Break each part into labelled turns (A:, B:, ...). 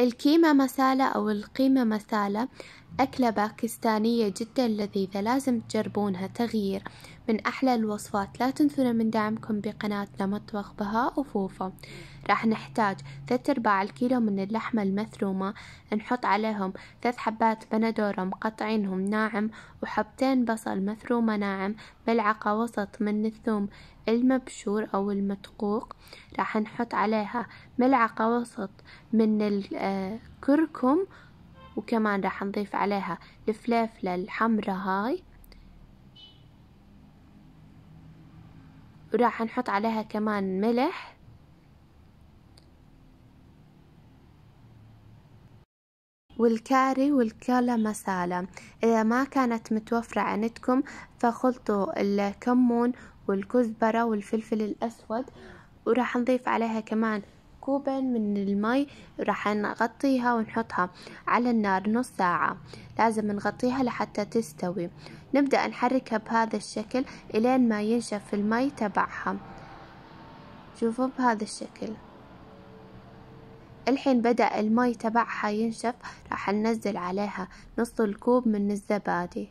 A: القيمة مثالة أو القيمة مثالة أكلة باكستانية جدا لذيذة لازم تجربونها تغيير من أحلى الوصفات لا تنسون من دعمكم بقناتنا مطبخ بهاء وفوفا راح نحتاج ثلاث أرباع الكيلو من اللحمة المثرومة نحط عليهم ثلاث حبات بندورة مقطعينهم ناعم وحبتين بصل مثرومة ناعم ملعقة وسط من الثوم المبشور أو المدقوق راح نحط عليها ملعقة وسط من الكركم آه، وكمان راح نضيف عليها الفليفلة الحمرة هاي وراح نحط عليها كمان ملح والكاري والكالا مسالة إذا ما كانت متوفرة عندكم فخلطوا الكمون والكزبرة والفلفل الأسود وراح نضيف عليها كمان كوبا من المي راح نغطيها ونحطها على النار نص ساعة لازم نغطيها لحتى تستوي نبدأ نحركها بهذا الشكل إلين ما ينشف المي تبعها شوفوا بهذا الشكل الحين بدأ المي تبعها ينشف راح ننزل عليها نص الكوب من الزبادي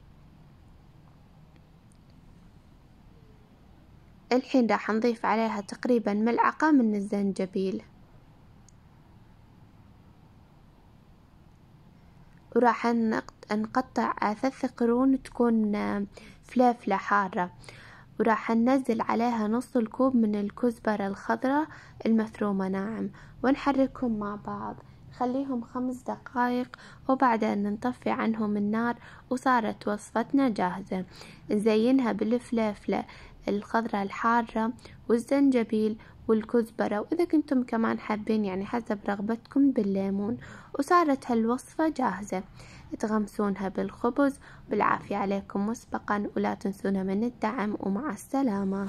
A: الحين راح نضيف عليها تقريبا ملعقة من الزنجبيل وراح نقطع ثلاث قرون تكون فلافلة حارة وراح ننزل عليها نص الكوب من الكزبرة الخضراء المفرومة ناعم ونحركهم مع بعض خليهم خمس دقايق وبعدين نطفي عنهم النار وصارت وصفتنا جاهزة نزينها بالفلافلة الخضرة الحارة والزنجبيل والكزبرة وإذا كنتم كمان حابين يعني حسب رغبتكم بالليمون وصارت هالوصفة جاهزة تغمسونها بالخبز بالعافية عليكم مسبقا ولا تنسونا من الدعم ومع السلامة